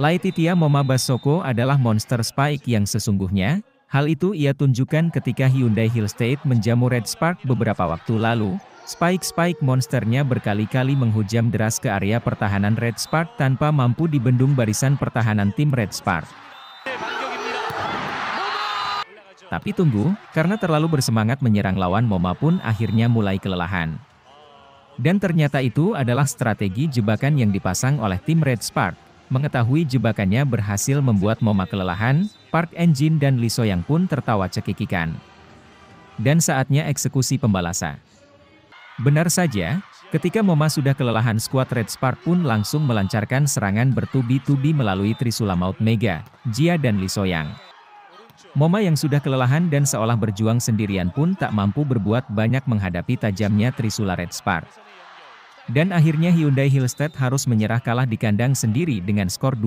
Laetitia Moma Basoko adalah monster spike yang sesungguhnya, hal itu ia tunjukkan ketika Hyundai Hillstate menjamu Red Spark beberapa waktu lalu. Spike-spike monsternya berkali-kali menghujam deras ke area pertahanan Red Spark tanpa mampu dibendung barisan pertahanan tim Red Spark. Tapi tunggu, karena terlalu bersemangat menyerang lawan Moma pun akhirnya mulai kelelahan. Dan ternyata itu adalah strategi jebakan yang dipasang oleh tim Red Spark. Mengetahui jebakannya berhasil membuat Moma kelelahan, Park Enjin dan Lee Yang pun tertawa cekikikan. Dan saatnya eksekusi pembalasan. Benar saja, ketika Moma sudah kelelahan skuad Red Spark pun langsung melancarkan serangan bertubi-tubi melalui Trisula Maut Mega, Jia dan Lee Yang. Moma yang sudah kelelahan dan seolah berjuang sendirian pun tak mampu berbuat banyak menghadapi tajamnya Trisula Red Spark. Dan akhirnya Hyundai Hillstead harus menyerah kalah di kandang sendiri dengan skor 2